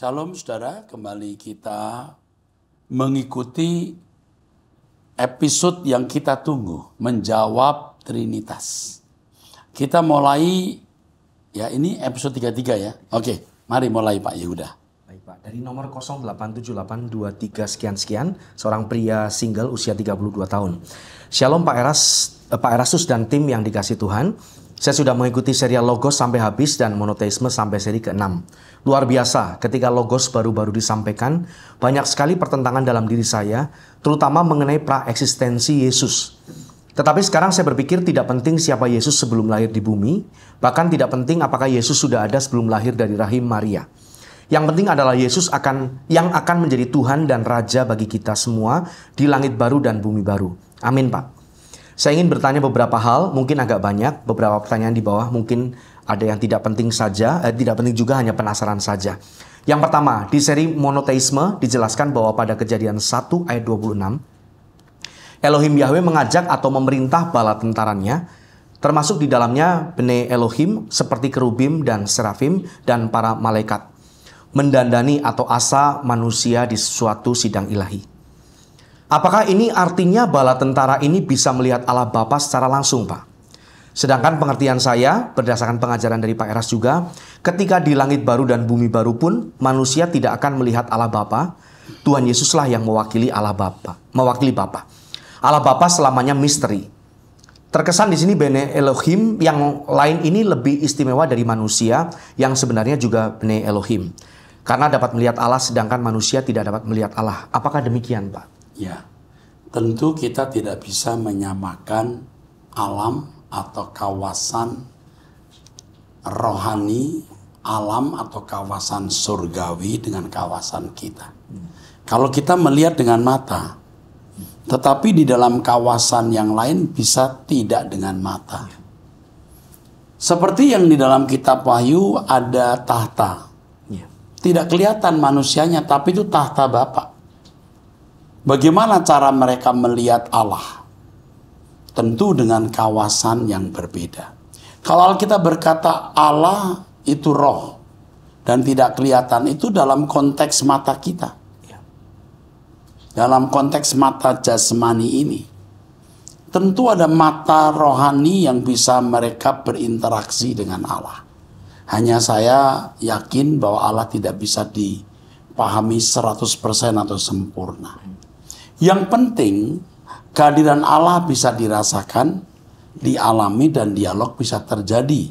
Shalom saudara, kembali kita mengikuti episode yang kita tunggu, menjawab Trinitas. Kita mulai, ya ini episode 33 ya. Oke, mari mulai Pak Yehuda. Baik Pak, dari nomor 087823 sekian-sekian, seorang pria single usia 32 tahun. Shalom Pak Eras, eh, Pak Erasus dan tim yang dikasih Tuhan. Saya sudah mengikuti serial Logos sampai habis dan monoteisme sampai seri ke-6. Luar biasa, ketika Logos baru-baru disampaikan, banyak sekali pertentangan dalam diri saya, terutama mengenai pra praeksistensi Yesus. Tetapi sekarang saya berpikir tidak penting siapa Yesus sebelum lahir di bumi, bahkan tidak penting apakah Yesus sudah ada sebelum lahir dari rahim Maria. Yang penting adalah Yesus akan yang akan menjadi Tuhan dan Raja bagi kita semua di langit baru dan bumi baru. Amin, Pak. Saya ingin bertanya beberapa hal, mungkin agak banyak, beberapa pertanyaan di bawah mungkin ada yang tidak penting saja, eh, tidak penting juga hanya penasaran saja. Yang pertama, di seri monoteisme dijelaskan bahwa pada kejadian 1 ayat 26, Elohim Yahweh mengajak atau memerintah bala tentaranya, termasuk di dalamnya Bene Elohim seperti kerubim dan serafim dan para malaikat, mendandani atau asa manusia di suatu sidang ilahi. Apakah ini artinya bala tentara ini bisa melihat Allah Bapa secara langsung, Pak? Sedangkan pengertian saya, berdasarkan pengajaran dari Pak Eras juga, ketika di langit baru dan bumi baru pun, manusia tidak akan melihat Allah Bapa. Tuhan Yesuslah yang mewakili Allah Bapa, mewakili Bapa. Allah Bapa selamanya misteri, Terkesan di sini Bene Elohim yang lain ini lebih istimewa dari manusia yang sebenarnya juga Bene Elohim. Karena dapat melihat Allah sedangkan manusia tidak dapat melihat Allah. Apakah demikian Pak? Ya, tentu kita tidak bisa menyamakan alam atau kawasan rohani, alam atau kawasan surgawi dengan kawasan kita. Kalau kita melihat dengan mata, tetapi di dalam kawasan yang lain bisa tidak dengan mata. Seperti yang di dalam kitab Wahyu ada tahta. Ya. Tidak kelihatan manusianya, tapi itu tahta Bapak. Bagaimana cara mereka melihat Allah? Tentu dengan kawasan yang berbeda. Kalau kita berkata Allah itu roh dan tidak kelihatan itu dalam konteks mata kita. Ya. Dalam konteks mata jasmani ini. Tentu ada mata rohani yang bisa mereka berinteraksi dengan Allah. Hanya saya yakin bahwa Allah tidak bisa dipahami 100% atau sempurna. Yang penting kehadiran Allah bisa dirasakan, dialami dan dialog bisa terjadi.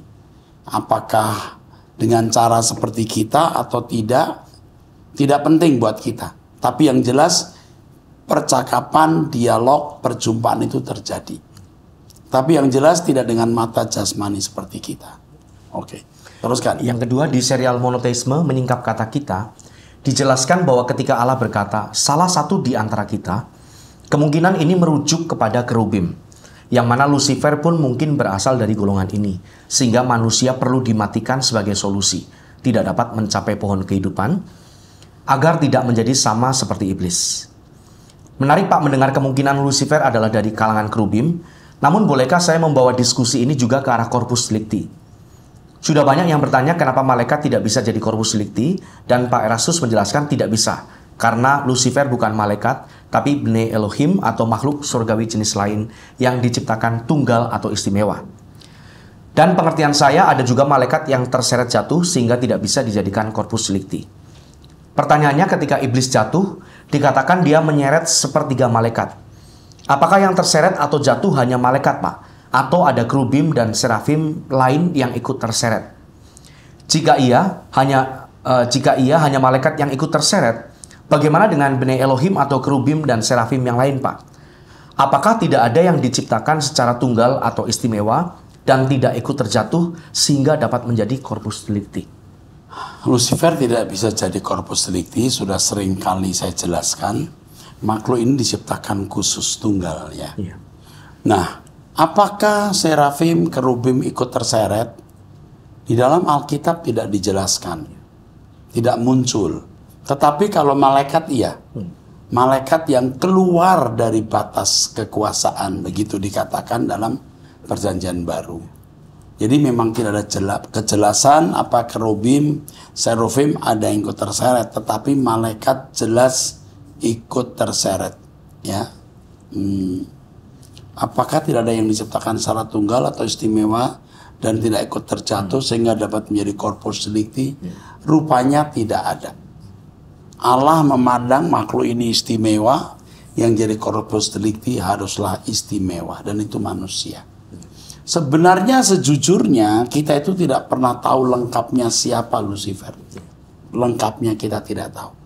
Apakah dengan cara seperti kita atau tidak, tidak penting buat kita. Tapi yang jelas percakapan, dialog, perjumpaan itu terjadi. Tapi yang jelas tidak dengan mata jasmani seperti kita. Oke, teruskan. Yang kedua di serial monoteisme menyingkap kata kita dijelaskan bahwa ketika Allah berkata, salah satu di antara kita, kemungkinan ini merujuk kepada kerubim, yang mana Lucifer pun mungkin berasal dari golongan ini, sehingga manusia perlu dimatikan sebagai solusi, tidak dapat mencapai pohon kehidupan, agar tidak menjadi sama seperti iblis. Menarik Pak mendengar kemungkinan Lucifer adalah dari kalangan kerubim, namun bolehkah saya membawa diskusi ini juga ke arah korpus delikti? Sudah banyak yang bertanya kenapa malaikat tidak bisa jadi korpus delikti dan Pak Erasus menjelaskan tidak bisa karena Lucifer bukan malaikat tapi Bnei Elohim atau makhluk surgawi jenis lain yang diciptakan tunggal atau istimewa. Dan pengertian saya ada juga malaikat yang terseret jatuh sehingga tidak bisa dijadikan korpus delikti. Pertanyaannya ketika iblis jatuh, dikatakan dia menyeret sepertiga malaikat. Apakah yang terseret atau jatuh hanya malaikat, Pak? atau ada kerubim dan serafim lain yang ikut terseret. Jika ia hanya uh, jika ia hanya malaikat yang ikut terseret, bagaimana dengan benih Elohim atau kerubim dan serafim yang lain, Pak? Apakah tidak ada yang diciptakan secara tunggal atau istimewa dan tidak ikut terjatuh sehingga dapat menjadi korpus delikti? Lucifer tidak bisa jadi korpus delikti, sudah sering kali saya jelaskan. Makhluk ini diciptakan khusus tunggal ya. Iya. Nah, Apakah serafim kerubim ikut terseret? Di dalam Alkitab tidak dijelaskan. Tidak muncul. Tetapi kalau malaikat iya. Malaikat yang keluar dari batas kekuasaan begitu dikatakan dalam perjanjian baru. Jadi memang tidak ada jelap, kejelasan apa kerubim, serufim ada yang ikut terseret, tetapi malaikat jelas ikut terseret. Ya, hmm. Apakah tidak ada yang diciptakan secara tunggal atau istimewa dan tidak ikut terjatuh hmm. sehingga dapat menjadi korpus delikti? Hmm. Rupanya tidak ada. Allah memandang makhluk ini istimewa, yang jadi korpus delikti haruslah istimewa dan itu manusia. Sebenarnya sejujurnya kita itu tidak pernah tahu lengkapnya siapa Lucifer. Lengkapnya kita tidak tahu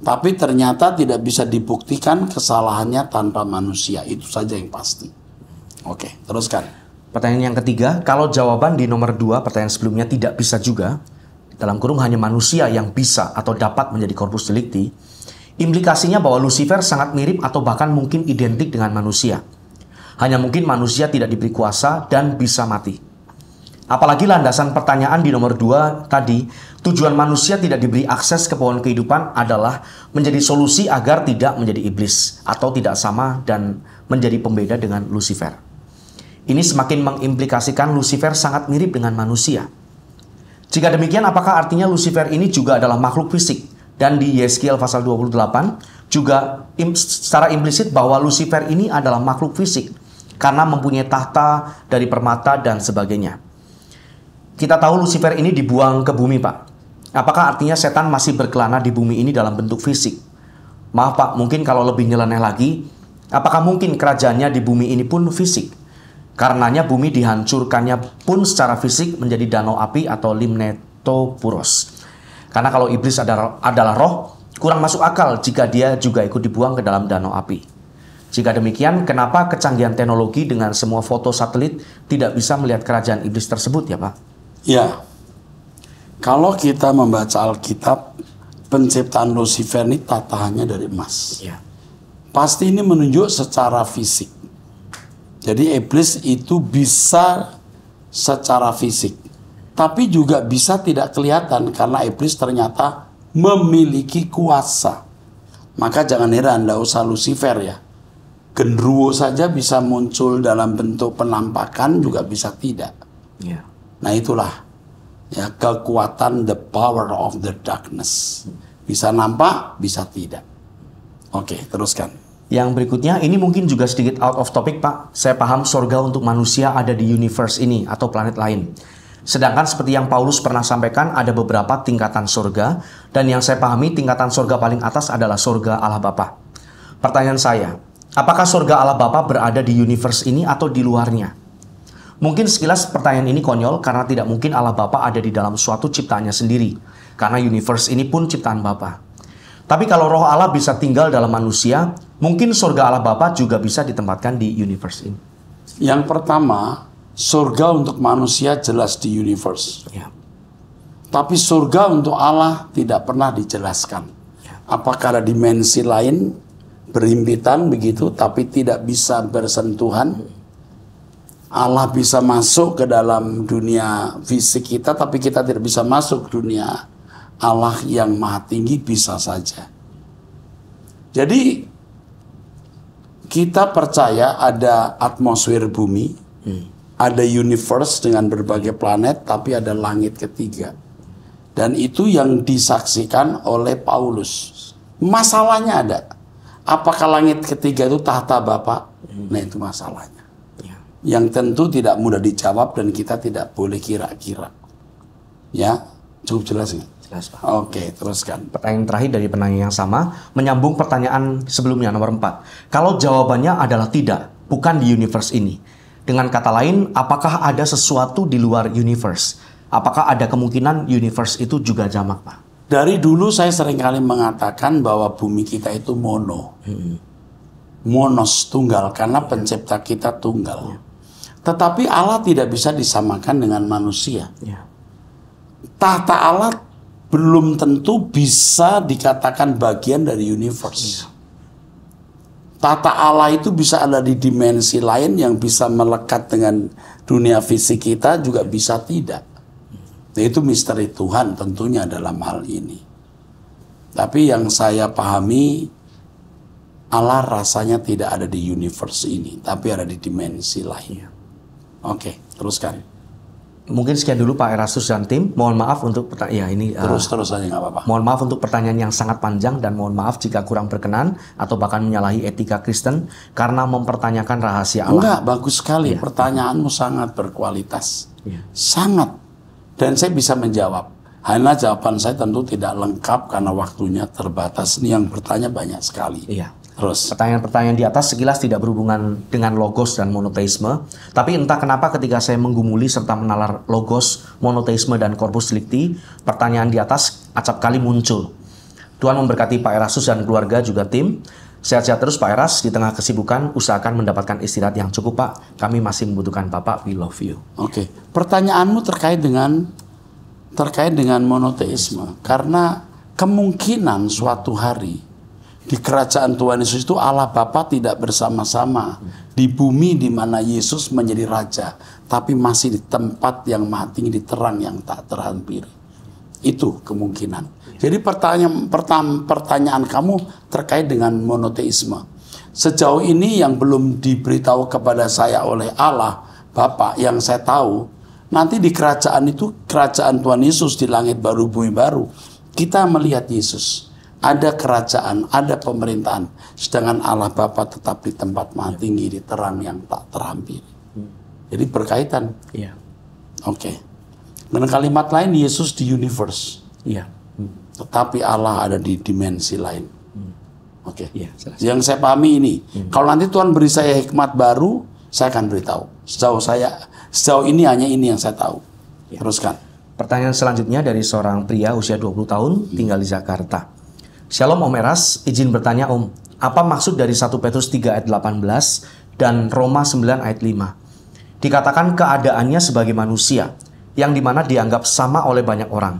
tapi ternyata tidak bisa dibuktikan kesalahannya tanpa manusia. Itu saja yang pasti. Oke, teruskan. Pertanyaan yang ketiga, kalau jawaban di nomor dua pertanyaan sebelumnya tidak bisa juga, dalam kurung hanya manusia yang bisa atau dapat menjadi korpus delikti, implikasinya bahwa Lucifer sangat mirip atau bahkan mungkin identik dengan manusia. Hanya mungkin manusia tidak diberi kuasa dan bisa mati. Apalagi landasan pertanyaan di nomor dua tadi, tujuan manusia tidak diberi akses ke pohon kehidupan adalah menjadi solusi agar tidak menjadi iblis atau tidak sama dan menjadi pembeda dengan Lucifer. Ini semakin mengimplikasikan Lucifer sangat mirip dengan manusia. Jika demikian, apakah artinya Lucifer ini juga adalah makhluk fisik? Dan di Yeskiel pasal 28 juga secara implisit bahwa Lucifer ini adalah makhluk fisik karena mempunyai tahta dari permata dan sebagainya. Kita tahu Lucifer ini dibuang ke bumi, Pak. Apakah artinya setan masih berkelana di bumi ini dalam bentuk fisik? Maaf, Pak, mungkin kalau lebih nyeleneh lagi, apakah mungkin kerajaannya di bumi ini pun fisik? Karenanya bumi dihancurkannya pun secara fisik menjadi danau api atau limnetopuros. Karena kalau iblis adalah roh, kurang masuk akal jika dia juga ikut dibuang ke dalam danau api. Jika demikian, kenapa kecanggihan teknologi dengan semua foto satelit tidak bisa melihat kerajaan iblis tersebut ya Pak? Ya, kalau kita membaca Alkitab, penciptaan Lucifer ini tatahannya dari emas. Ya. Pasti ini menunjuk secara fisik. Jadi iblis itu bisa secara fisik, tapi juga bisa tidak kelihatan karena iblis ternyata memiliki kuasa. Maka jangan heran, tidak usah Lucifer ya. Genruwo saja bisa muncul dalam bentuk penampakan juga bisa tidak. Ya. Nah itulah ya kekuatan the power of the darkness. Bisa nampak, bisa tidak. Oke, teruskan. Yang berikutnya ini mungkin juga sedikit out of topic, Pak. Saya paham sorga untuk manusia ada di universe ini atau planet lain. Sedangkan seperti yang Paulus pernah sampaikan ada beberapa tingkatan sorga dan yang saya pahami tingkatan sorga paling atas adalah sorga Allah Bapa. Pertanyaan saya, apakah sorga Allah Bapa berada di universe ini atau di luarnya? Mungkin sekilas pertanyaan ini konyol karena tidak mungkin Allah Bapa ada di dalam suatu ciptaannya sendiri, karena universe ini pun ciptaan Bapa. Tapi kalau roh Allah bisa tinggal dalam manusia, mungkin surga Allah Bapa juga bisa ditempatkan di universe ini. Yang pertama, surga untuk manusia jelas di universe. Ya. Tapi surga untuk Allah tidak pernah dijelaskan. Ya. Apakah ada dimensi lain, berimpitan begitu, tapi tidak bisa bersentuhan? Allah bisa masuk ke dalam dunia fisik kita, tapi kita tidak bisa masuk dunia Allah yang maha tinggi bisa saja. Jadi kita percaya ada atmosfer bumi, hmm. ada universe dengan berbagai planet, tapi ada langit ketiga. Dan itu yang disaksikan oleh Paulus. Masalahnya ada. Apakah langit ketiga itu tahta Bapak? Hmm. Nah itu masalahnya yang tentu tidak mudah dijawab dan kita tidak boleh kira-kira. Ya, cukup jelas nggak? Jelas Pak. Oke, teruskan. Pertanyaan terakhir dari penanya yang sama, menyambung pertanyaan sebelumnya nomor 4. Kalau jawabannya adalah tidak, bukan di universe ini. Dengan kata lain, apakah ada sesuatu di luar universe? Apakah ada kemungkinan universe itu juga jamak, Pak? Dari dulu saya seringkali mengatakan bahwa bumi kita itu mono. Hmm. Monos, tunggal. Karena pencipta kita tunggal. Hmm tetapi Allah tidak bisa disamakan dengan manusia. Ya. Tahta Allah belum tentu bisa dikatakan bagian dari universe. Ya. Tata Allah itu bisa ada di dimensi lain yang bisa melekat dengan dunia fisik kita juga bisa tidak. Nah, itu misteri Tuhan tentunya dalam hal ini. Tapi yang saya pahami Allah rasanya tidak ada di universe ini, tapi ada di dimensi lain. Ya. Oke, okay, teruskan. Mungkin sekian dulu Pak Erasus dan tim. Mohon maaf untuk ya ini eh, terus uh, terus saja nggak apa-apa. Mohon maaf untuk pertanyaan yang sangat panjang dan mohon maaf jika kurang berkenan atau bahkan menyalahi etika Kristen karena mempertanyakan rahasia Allah. Enggak, bagus sekali. Ya. Pertanyaanmu sangat berkualitas. Ya. Sangat. Dan saya bisa menjawab. Hanya jawaban saya tentu tidak lengkap karena waktunya terbatas. Ini yang bertanya banyak sekali. Iya. Terus. Pertanyaan-pertanyaan di atas sekilas tidak berhubungan dengan logos dan monoteisme, tapi entah kenapa ketika saya menggumuli serta menalar logos, monoteisme dan korpus delikti, pertanyaan di atas acap kali muncul. Tuhan memberkati Pak Erasus dan keluarga juga tim. Sehat-sehat terus Pak Eras di tengah kesibukan, usahakan mendapatkan istirahat yang cukup Pak. Kami masih membutuhkan Bapak. We love you. Oke. Okay. Pertanyaanmu terkait dengan terkait dengan monoteisme karena kemungkinan suatu hari di kerajaan Tuhan Yesus itu Allah Bapa tidak bersama-sama di bumi di mana Yesus menjadi raja, tapi masih di tempat yang maha tinggi di terang yang tak terhampir. Itu kemungkinan. Jadi pertanyaan pertanyaan kamu terkait dengan monoteisme. Sejauh ini yang belum diberitahu kepada saya oleh Allah Bapa yang saya tahu, nanti di kerajaan itu kerajaan Tuhan Yesus di langit baru bumi baru, kita melihat Yesus ada kerajaan, ada pemerintahan, sedangkan Allah Bapa tetap di tempat maha tinggi di terang yang tak terhampir. Jadi berkaitan. Iya. Oke. Okay. Dengan kalimat lain Yesus di universe. Iya. Tetapi Allah ada di dimensi lain. Hmm. Oke. Okay. Iya, Yang saya pahami ini, hmm. kalau nanti Tuhan beri saya hikmat baru, saya akan beritahu. Sejauh saya sejauh ini hanya ini yang saya tahu. Ya. Teruskan. Pertanyaan selanjutnya dari seorang pria usia 20 tahun hmm. tinggal di Jakarta. Shalom Om Eras, izin bertanya Om, apa maksud dari 1 Petrus 3 ayat 18 dan Roma 9 ayat 5? Dikatakan keadaannya sebagai manusia, yang dimana dianggap sama oleh banyak orang.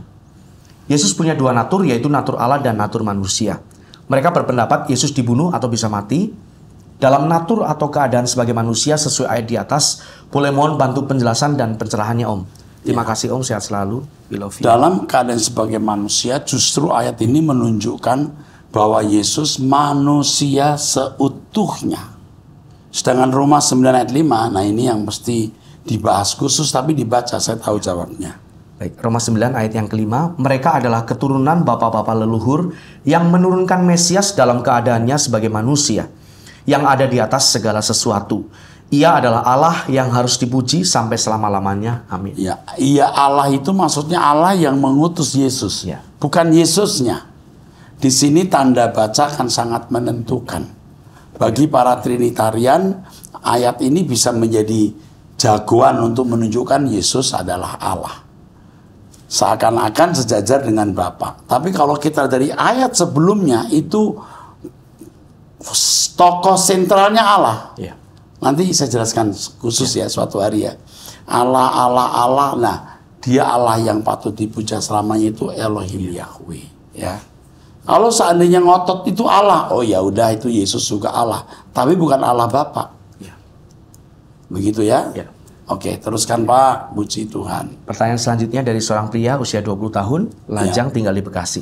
Yesus punya dua natur, yaitu natur Allah dan natur manusia. Mereka berpendapat Yesus dibunuh atau bisa mati. Dalam natur atau keadaan sebagai manusia sesuai ayat di atas, boleh mohon bantu penjelasan dan pencerahannya Om. Terima ya. kasih Om sehat selalu. We love you. Dalam keadaan sebagai manusia justru ayat ini menunjukkan bahwa Yesus manusia seutuhnya. Sedangkan Roma 9 ayat 5, nah ini yang mesti dibahas khusus tapi dibaca saya tahu jawabnya. Baik, Roma 9 ayat yang kelima, mereka adalah keturunan bapak-bapak leluhur yang menurunkan Mesias dalam keadaannya sebagai manusia yang ada di atas segala sesuatu ia adalah Allah yang harus dipuji sampai selama-lamanya. Amin. Ya, ia Allah itu maksudnya Allah yang mengutus Yesus, ya. bukan Yesusnya. Di sini tanda baca kan sangat menentukan. Bagi ya. para Trinitarian, ayat ini bisa menjadi jagoan untuk menunjukkan Yesus adalah Allah. Seakan-akan sejajar dengan Bapa. Tapi kalau kita dari ayat sebelumnya itu tokoh sentralnya Allah. Ya Nanti saya jelaskan khusus ya, ya suatu hari ya. Allah, Allah, Allah. Nah, dia Allah yang patut dipuja selamanya itu Elohim iya. Yahweh ya. Kalau seandainya ngotot itu Allah, oh ya udah itu Yesus juga Allah, tapi bukan Allah Bapa. Ya. Begitu ya? ya? Oke, teruskan Pak, puji Tuhan. Pertanyaan selanjutnya dari seorang pria usia 20 tahun, lajang ya. tinggal di Bekasi.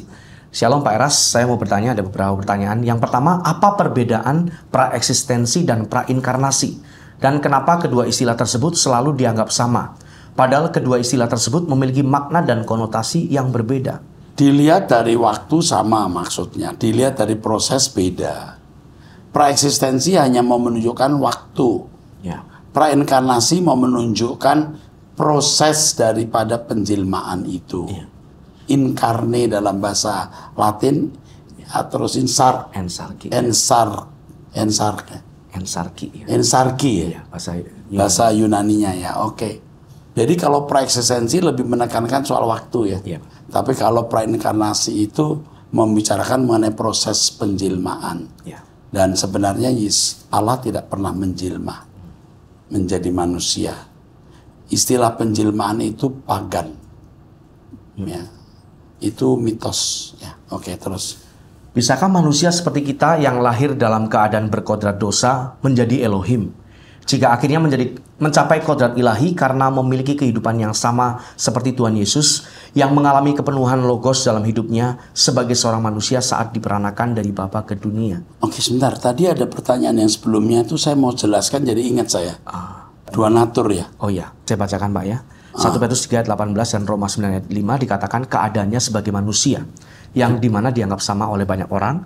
Shalom Pak Eras, saya mau bertanya ada beberapa pertanyaan. Yang pertama, apa perbedaan praeksistensi dan prainkarnasi? Dan kenapa kedua istilah tersebut selalu dianggap sama? Padahal kedua istilah tersebut memiliki makna dan konotasi yang berbeda. Dilihat dari waktu sama maksudnya, dilihat dari proses beda. Praeksistensi hanya mau menunjukkan waktu. Ya. Prainkarnasi mau menunjukkan proses daripada penjelmaan itu. Ya incarne dalam bahasa Latin terus insar ensarki ensar ensarki ensarki ya. ensarki ya, iya, bahasa Yunani. bahasa Yunaninya ya oke jadi kalau praeksistensi lebih menekankan soal waktu ya, ya. tapi kalau prainkarnasi itu membicarakan mengenai proses penjilmaan ya. dan sebenarnya Allah tidak pernah menjilma menjadi manusia istilah penjilmaan itu pagan ya itu mitos. Ya, oke okay, terus. Bisakah manusia seperti kita yang lahir dalam keadaan berkodrat dosa menjadi Elohim? Jika akhirnya menjadi mencapai kodrat ilahi karena memiliki kehidupan yang sama seperti Tuhan Yesus yang mengalami kepenuhan logos dalam hidupnya sebagai seorang manusia saat diperanakan dari Bapa ke dunia. Oke, sebentar. Tadi ada pertanyaan yang sebelumnya itu saya mau jelaskan jadi ingat saya. Ah. Dua natur ya. Oh iya, saya bacakan Pak ya. 1 ah. Petrus 3 ayat 18 dan Roma 9 ayat 5 dikatakan keadaannya sebagai manusia yang ya. dimana dianggap sama oleh banyak orang.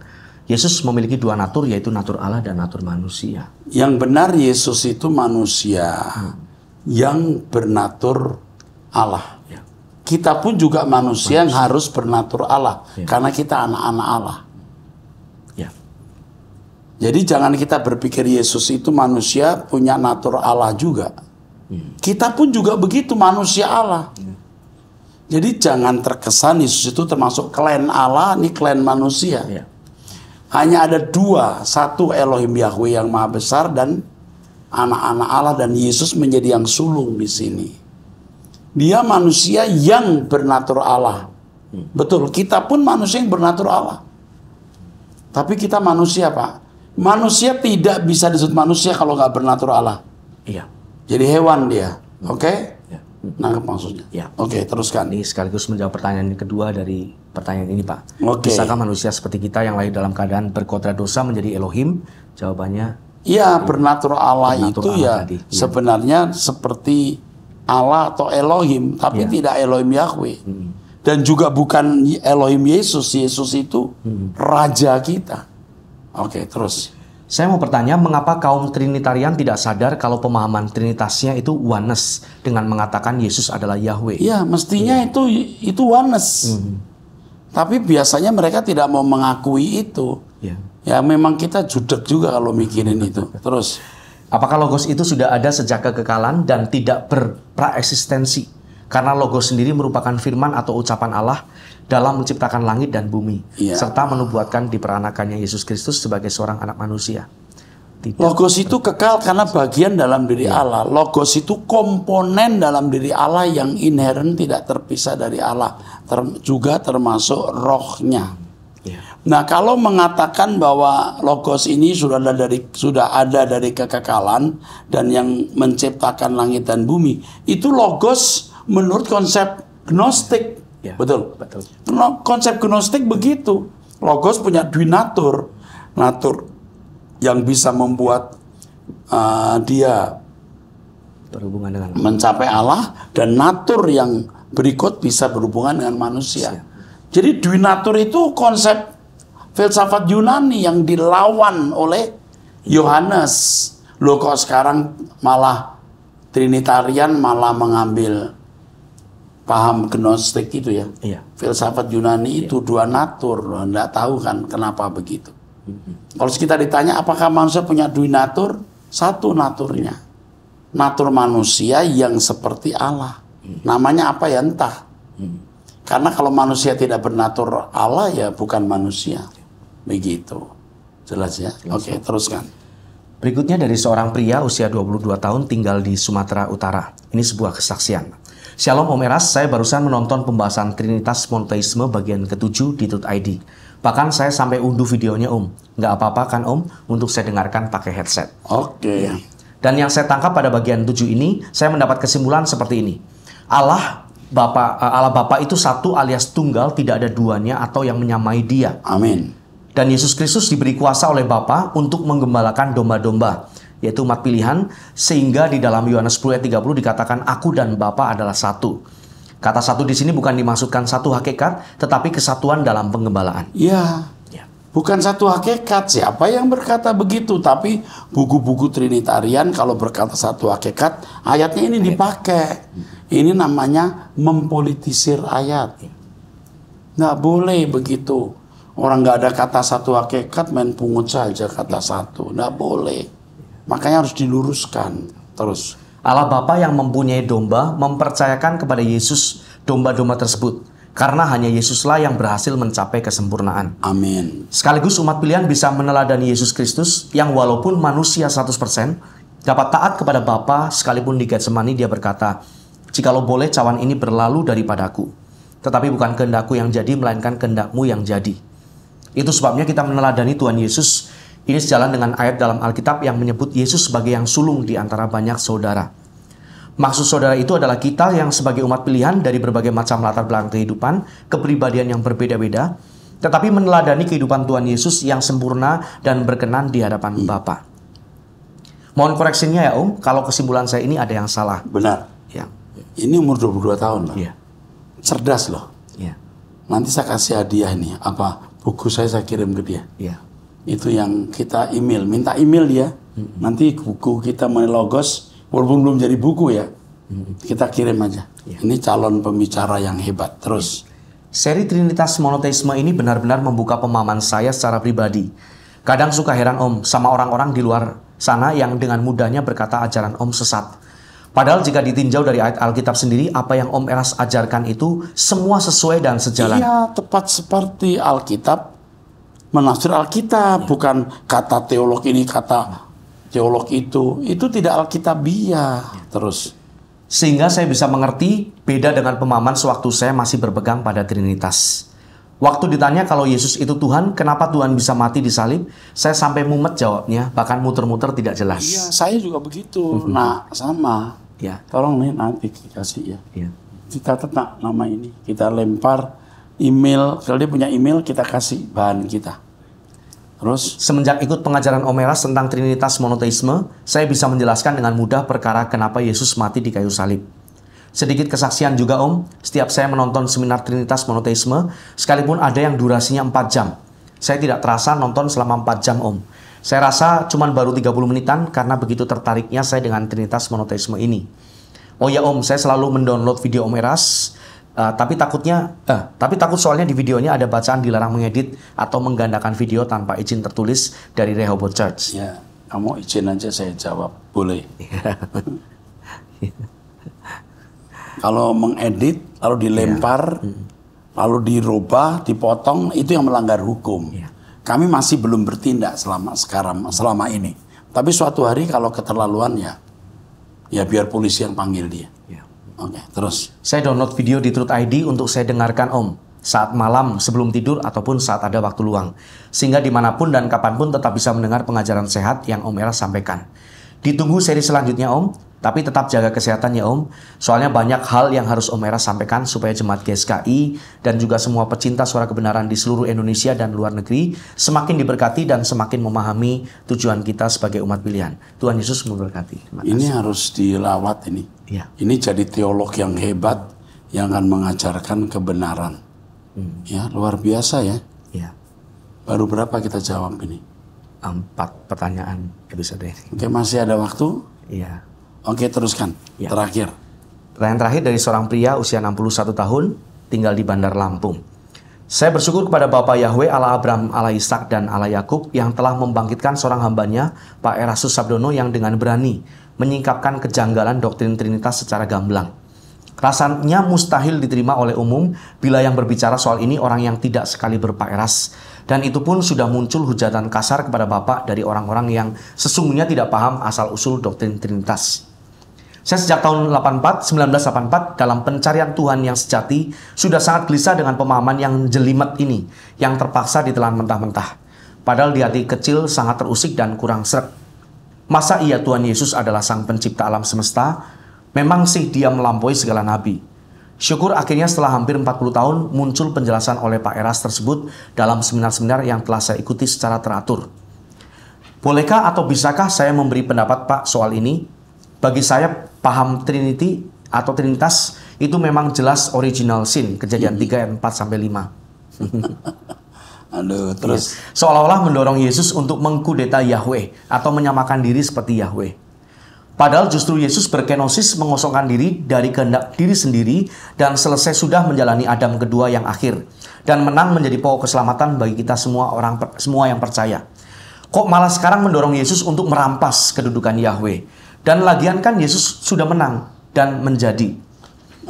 Yesus memiliki dua natur yaitu natur Allah dan natur manusia. Yang benar Yesus itu manusia hmm. yang bernatur Allah. Ya. Kita pun juga manusia, manusia yang harus bernatur Allah ya. karena kita anak-anak Allah. Ya. Jadi jangan kita berpikir Yesus itu manusia punya natur Allah juga. Kita pun juga begitu manusia Allah. Ya. Jadi jangan terkesan Yesus itu termasuk klan Allah, ini klan manusia. Ya. Hanya ada dua, satu Elohim Yahweh yang maha besar dan anak-anak Allah dan Yesus menjadi yang sulung di sini. Dia manusia yang bernatur Allah. Hmm. Betul, kita pun manusia yang bernatur Allah. Tapi kita manusia, Pak. Manusia tidak bisa disebut manusia kalau nggak bernatur Allah. Iya. Jadi hewan dia. Hmm. Oke? Okay? Ya. maksudnya. Ya. Oke, okay, teruskan. Ini sekaligus menjawab pertanyaan yang kedua dari pertanyaan ini, Pak. Oke. Okay. Bisakah manusia seperti kita yang lahir dalam keadaan berkodrat dosa menjadi Elohim? Jawabannya Iya, bernatur Allah bernatur itu Allah ya tadi. Iya. sebenarnya seperti Allah atau Elohim, tapi ya. tidak Elohim Yahweh. Hmm. Dan juga bukan Elohim Yesus. Yesus itu hmm. raja kita. Oke, okay, terus. Saya mau bertanya, mengapa kaum Trinitarian tidak sadar kalau pemahaman Trinitasnya itu oneness dengan mengatakan Yesus adalah Yahweh? Ya, mestinya ya. itu itu oneness. Hmm. Tapi biasanya mereka tidak mau mengakui itu. Ya, ya memang kita judek juga kalau mikirin itu. Terus, apakah logos itu sudah ada sejak kekekalan dan tidak berpraeksistensi? Karena logos sendiri merupakan firman atau ucapan Allah dalam menciptakan langit dan bumi yeah. serta menubuatkan diperanakannya Yesus Kristus sebagai seorang anak manusia. Tidak Logos itu kekal karena bagian dalam diri iya. Allah. Logos itu komponen dalam diri Allah yang inherent tidak terpisah dari Allah, ter, juga termasuk rohnya. Ya. Nah, kalau mengatakan bahwa logos ini sudah ada dari sudah ada dari kekekalan dan yang menciptakan langit dan bumi, itu logos menurut konsep gnostik Ya, betul? Betul. No, nah, konsep gnostik begitu. Logos punya dui natur. Natur yang bisa membuat uh, dia berhubungan dengan mencapai Allah dan natur yang berikut bisa berhubungan dengan manusia. Siap. Jadi dui natur itu konsep filsafat Yunani yang dilawan oleh Yohanes. lo kok sekarang malah Trinitarian malah mengambil paham gnostik itu ya. Iya. Filsafat Yunani iya. itu dua natur, nggak tahu kan kenapa begitu. Mm-hmm. Kalau kita ditanya apakah manusia punya dua natur? Satu naturnya. Natur manusia yang seperti Allah. Mm-hmm. Namanya apa ya entah. Mm-hmm. Karena kalau manusia tidak bernatur Allah ya bukan manusia. Begitu. Jelas ya? Jelas. Oke, teruskan. Berikutnya dari seorang pria usia 22 tahun tinggal di Sumatera Utara. Ini sebuah kesaksian. Shalom Om Eras, saya barusan menonton pembahasan Trinitas monoteisme bagian ke-7 di .id. Bahkan saya sampai unduh videonya Om. Nggak apa-apa kan Om untuk saya dengarkan pakai headset. Oke. Okay. Iya. Dan yang saya tangkap pada bagian 7 ini, saya mendapat kesimpulan seperti ini. Allah Bapa eh, Allah Bapa itu satu alias tunggal, tidak ada duanya atau yang menyamai Dia. Amin. Dan Yesus Kristus diberi kuasa oleh Bapa untuk menggembalakan domba-domba yaitu umat pilihan, sehingga di dalam Yohanes 10 ayat 30 dikatakan aku dan Bapa adalah satu. Kata satu di sini bukan dimaksudkan satu hakikat, tetapi kesatuan dalam penggembalaan. Iya. ya. bukan satu hakikat. Siapa yang berkata begitu? Tapi buku-buku Trinitarian kalau berkata satu hakikat, ayatnya ini dipakai. Ini namanya mempolitisir ayat. Ya. Nggak boleh begitu. Orang nggak ada kata satu hakikat, main pungut saja kata ya. satu. Nggak boleh. Makanya harus diluruskan terus. Allah Bapa yang mempunyai domba mempercayakan kepada Yesus domba-domba tersebut karena hanya Yesuslah yang berhasil mencapai kesempurnaan. Amin. Sekaligus umat pilihan bisa meneladani Yesus Kristus yang walaupun manusia 100% dapat taat kepada Bapa sekalipun di Getsemani dia berkata, "Jikalau boleh cawan ini berlalu daripadaku, tetapi bukan kehendakku yang jadi melainkan kehendakmu yang jadi." Itu sebabnya kita meneladani Tuhan Yesus ini sejalan dengan ayat dalam Alkitab yang menyebut Yesus sebagai yang sulung di antara banyak saudara. Maksud saudara itu adalah kita yang sebagai umat pilihan dari berbagai macam latar belakang kehidupan, kepribadian yang berbeda-beda, tetapi meneladani kehidupan Tuhan Yesus yang sempurna dan berkenan di hadapan Bapa. Mohon koreksinya ya Om, kalau kesimpulan saya ini ada yang salah. Benar. Ya. Ini umur 22 tahun loh. Ya. Cerdas loh. Ya. Nanti saya kasih hadiah ini, apa buku saya saya kirim ke dia. Ya itu yang kita email minta email dia hmm. nanti buku kita logos, walaupun belum jadi buku ya hmm. kita kirim aja ya. ini calon pembicara yang hebat terus iya. seri Trinitas monoteisme ini benar-benar membuka pemahaman saya secara pribadi kadang suka heran om sama orang-orang di luar sana yang dengan mudahnya berkata ajaran om sesat Padahal jika ditinjau dari ayat Alkitab sendiri, apa yang Om Eras ajarkan itu semua sesuai dan sejalan. Iya, tepat seperti Alkitab menafsir Alkitab, bukan kata teolog ini, kata teolog itu. Itu tidak Alkitabiah. Terus sehingga saya bisa mengerti beda dengan pemahaman sewaktu saya masih berpegang pada Trinitas. Waktu ditanya kalau Yesus itu Tuhan, kenapa Tuhan bisa mati di salib? Saya sampai mumet jawabnya, bahkan muter-muter tidak jelas. Iya, saya juga begitu. Mhm. Nah, sama. Ya. Tolong nih nanti dikasih ya. ya. Kita tetap nama ini, kita lempar email, kalau dia punya email kita kasih bahan kita. Terus semenjak ikut pengajaran Omeras tentang trinitas monoteisme, saya bisa menjelaskan dengan mudah perkara kenapa Yesus mati di kayu salib. Sedikit kesaksian juga Om, setiap saya menonton seminar Trinitas Monoteisme, sekalipun ada yang durasinya 4 jam. Saya tidak terasa nonton selama 4 jam Om. Saya rasa cuman baru 30 menitan karena begitu tertariknya saya dengan Trinitas Monoteisme ini. Oh ya Om, saya selalu mendownload video Omeras. Uh, tapi takutnya, uh, tapi takut soalnya di videonya ada bacaan dilarang mengedit atau menggandakan video tanpa izin tertulis dari Rehoboth Church. Ya, kamu izin aja saya jawab, boleh. kalau mengedit, lalu dilempar, ya. Hmm. lalu dirubah, dipotong, itu yang melanggar hukum. Ya. Kami masih belum bertindak selama sekarang, selama ini. Tapi suatu hari kalau keterlaluan ya, ya biar polisi yang panggil dia. Oke, okay, terus. Saya download video di Truth ID untuk saya dengarkan Om saat malam sebelum tidur ataupun saat ada waktu luang. Sehingga dimanapun dan kapanpun tetap bisa mendengar pengajaran sehat yang Om Era sampaikan. Ditunggu seri selanjutnya Om, tapi tetap jaga kesehatan ya Om. Soalnya banyak hal yang harus Om Era sampaikan supaya jemaat GSKI dan juga semua pecinta suara kebenaran di seluruh Indonesia dan luar negeri semakin diberkati dan semakin memahami tujuan kita sebagai umat pilihan. Tuhan Yesus memberkati. Ini harus dilawat ini Ya. Ini jadi teolog yang hebat yang akan mengajarkan kebenaran. Hmm. Ya, luar biasa ya. ya. Baru berapa kita jawab ini? Empat pertanyaan episode ini. Oke, masih ada waktu? Iya. Oke, teruskan. Ya. Terakhir. Pertanyaan terakhir dari seorang pria usia 61 tahun, tinggal di Bandar Lampung. Saya bersyukur kepada Bapak Yahweh ala Abraham, ala Ishak dan ala Yakub yang telah membangkitkan seorang hambanya, Pak Erasus Sabdono yang dengan berani menyingkapkan kejanggalan doktrin Trinitas secara gamblang. Rasanya mustahil diterima oleh umum bila yang berbicara soal ini orang yang tidak sekali berpak eras. Dan itu pun sudah muncul hujatan kasar kepada Bapak dari orang-orang yang sesungguhnya tidak paham asal-usul doktrin Trinitas. Saya sejak tahun 84, 1984 dalam pencarian Tuhan yang sejati sudah sangat gelisah dengan pemahaman yang jelimet ini yang terpaksa ditelan mentah-mentah. Padahal di hati kecil sangat terusik dan kurang serak. Masa iya Tuhan Yesus adalah sang pencipta alam semesta? Memang sih dia melampaui segala nabi. Syukur akhirnya setelah hampir 40 tahun muncul penjelasan oleh Pak Eras tersebut dalam seminar-seminar yang telah saya ikuti secara teratur. Bolehkah atau bisakah saya memberi pendapat Pak soal ini? bagi saya paham Trinity atau Trinitas itu memang jelas original sin kejadian hmm. 3 4 sampai lima. Aduh, terus yes. Iya. seolah-olah mendorong Yesus untuk mengkudeta Yahweh atau menyamakan diri seperti Yahweh. Padahal justru Yesus berkenosis mengosongkan diri dari kehendak diri sendiri dan selesai sudah menjalani Adam kedua yang akhir dan menang menjadi pokok keselamatan bagi kita semua orang semua yang percaya. Kok malah sekarang mendorong Yesus untuk merampas kedudukan Yahweh? Dan lagian kan Yesus sudah menang dan menjadi.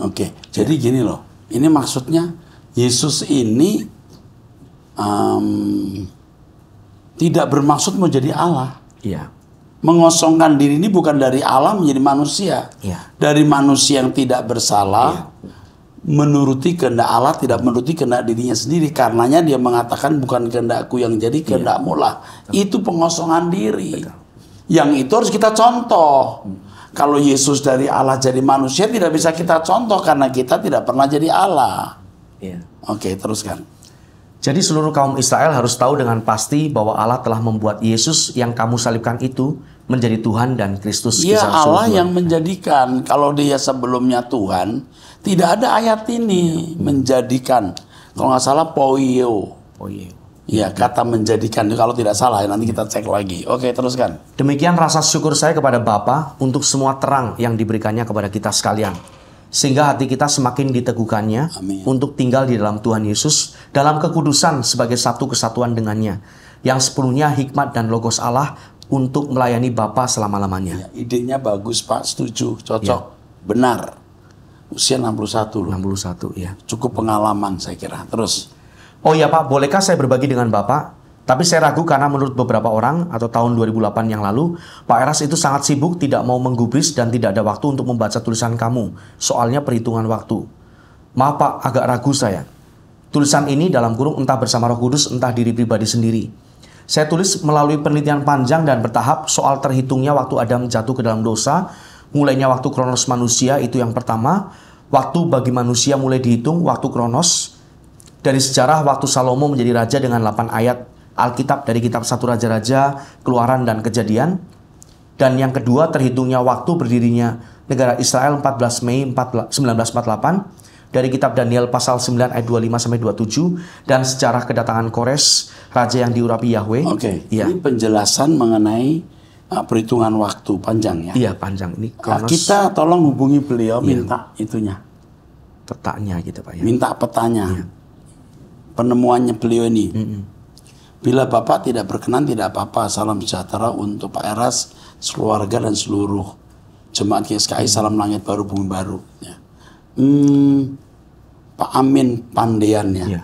Oke, jadi gini loh. Ini maksudnya Yesus ini um, tidak bermaksud mau jadi Allah. Iya. Mengosongkan diri ini bukan dari Allah menjadi manusia. Iya. Dari manusia yang tidak bersalah. Iya menuruti kehendak Allah tidak menuruti kehendak dirinya sendiri karenanya dia mengatakan bukan kehendakku yang jadi iya. kehendakmu lah itu pengosongan diri Betul yang itu harus kita contoh. Kalau Yesus dari Allah jadi manusia tidak bisa kita contoh karena kita tidak pernah jadi Allah. Yeah. Oke, teruskan. Jadi seluruh kaum Israel harus tahu dengan pasti bahwa Allah telah membuat Yesus yang kamu salibkan itu menjadi Tuhan dan Kristus. Iya Allah yang menjadikan. Kalau dia sebelumnya Tuhan, tidak ada ayat ini iya. menjadikan. Kalau nggak salah poio. Poio. Ya, iya. kata menjadikan kalau tidak salah ya nanti kita cek lagi. Oke, teruskan. Demikian rasa syukur saya kepada Bapa untuk semua terang yang diberikannya kepada kita sekalian. Sehingga hati kita semakin diteguhkannya Amin. untuk tinggal di dalam Tuhan Yesus dalam kekudusan sebagai satu kesatuan dengannya yang sepenuhnya hikmat dan logos Allah untuk melayani Bapa selama-lamanya. Ya, idenya bagus Pak, setuju, cocok, ya. benar. Usia 61 loh. 61 ya. Cukup pengalaman saya kira. Terus Oh iya Pak, bolehkah saya berbagi dengan Bapak? Tapi saya ragu karena menurut beberapa orang atau tahun 2008 yang lalu, Pak Eras itu sangat sibuk, tidak mau menggubris dan tidak ada waktu untuk membaca tulisan kamu. Soalnya perhitungan waktu. Maaf Pak, agak ragu saya. Tulisan ini dalam kurung entah bersama Roh Kudus, entah diri pribadi sendiri. Saya tulis melalui penelitian panjang dan bertahap soal terhitungnya waktu Adam jatuh ke dalam dosa, mulainya waktu kronos manusia itu yang pertama, waktu bagi manusia mulai dihitung, waktu kronos, dari sejarah waktu Salomo menjadi raja dengan 8 ayat Alkitab dari kitab satu raja-raja, keluaran dan kejadian. Dan yang kedua terhitungnya waktu berdirinya negara Israel 14 Mei 1948 dari kitab Daniel pasal 9 ayat 25 sampai 27 dan sejarah kedatangan Kores raja yang diurapi Yahweh. Oke. Okay. Ya. Ini penjelasan mengenai uh, perhitungan waktu panjang ya. Iya, panjang ini. Nah, kronos... Kita tolong hubungi beliau iya. minta ya. itunya. petanya gitu Pak ya. Minta petanya. Ya penemuannya beliau ini. Mm-hmm. Bila Bapak tidak berkenan tidak apa-apa. Salam sejahtera untuk Pak Eras, keluarga dan seluruh jemaat GSKI mm-hmm. Salam Langit Baru Bumi Baru. Ya. Hmm, Pak Amin Pandean ya. Yeah.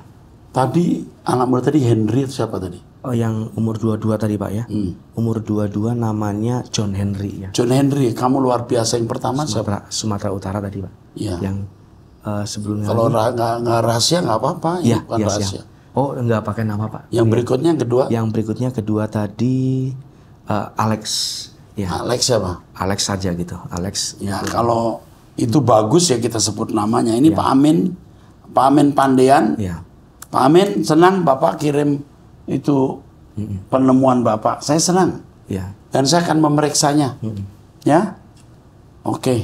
Tadi anak muda tadi Henry siapa tadi? Oh, yang umur 22 tadi Pak ya. Hmm. Umur 22 namanya John Henry ya. John Henry, kamu luar biasa yang pertama Sumatera, Sumatera Utara tadi Pak. Yeah. Yang uh, sebelumnya kalau ra nggak rahasia nggak apa-apa ya, bukan ya, ya, oh nggak pakai nama pak yang berikutnya yang kedua yang berikutnya kedua tadi uh, Alex ya Alex siapa Alex saja gitu Alex ya itu. kalau itu bagus ya kita sebut namanya ini ya. Pak Amin Pak Amin Pandean ya. Pak Amin senang bapak kirim itu penemuan bapak saya senang ya. dan saya akan memeriksanya Hmm. ya oke okay.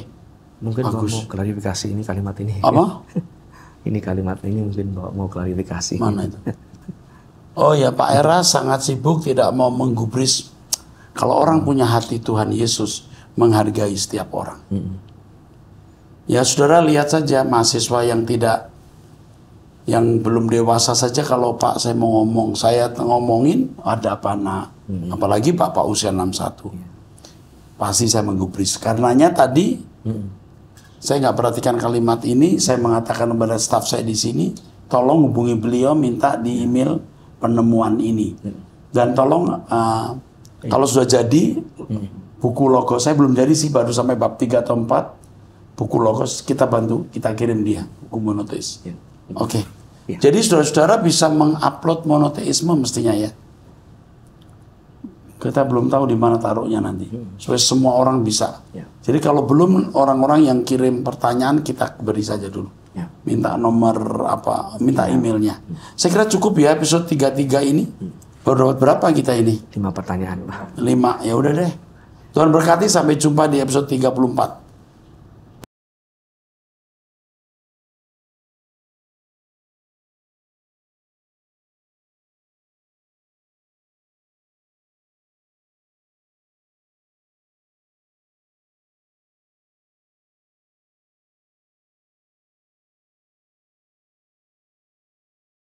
Mungkin Bagus. mau klarifikasi ini kalimat ini. Apa? ini kalimat ini mungkin mau klarifikasi. Mana itu? Oh ya Pak Era sangat sibuk tidak mau menggubris. Kalau orang hmm. punya hati Tuhan Yesus menghargai setiap orang. Hmm. Ya saudara lihat saja mahasiswa yang tidak yang belum dewasa saja kalau Pak saya mau ngomong saya ngomongin ada apa nak hmm. apalagi Pak Pak usia 61 hmm. Iya. pasti saya menggubris karenanya tadi hmm. Saya nggak perhatikan kalimat ini, saya mengatakan kepada staf saya di sini, tolong hubungi beliau minta di email penemuan ini. Dan tolong uh, kalau sudah jadi buku logo, saya belum jadi sih baru sampai bab 3 atau 4 buku logo. kita bantu, kita kirim dia buku monoteis. Ya. Oke. Okay. Ya. Jadi saudara-saudara bisa mengupload monoteisme mestinya ya kita belum tahu di mana taruhnya nanti. Hmm. Supaya semua orang bisa. Ya. Jadi kalau belum orang-orang yang kirim pertanyaan kita beri saja dulu. Ya. Minta nomor apa, minta ya. emailnya. Hmm. Saya kira cukup ya episode 33 ini. Hmm. Baru dapat berapa kita ini? Lima pertanyaan, Lima, ya udah deh. Tuhan berkati sampai jumpa di episode 34.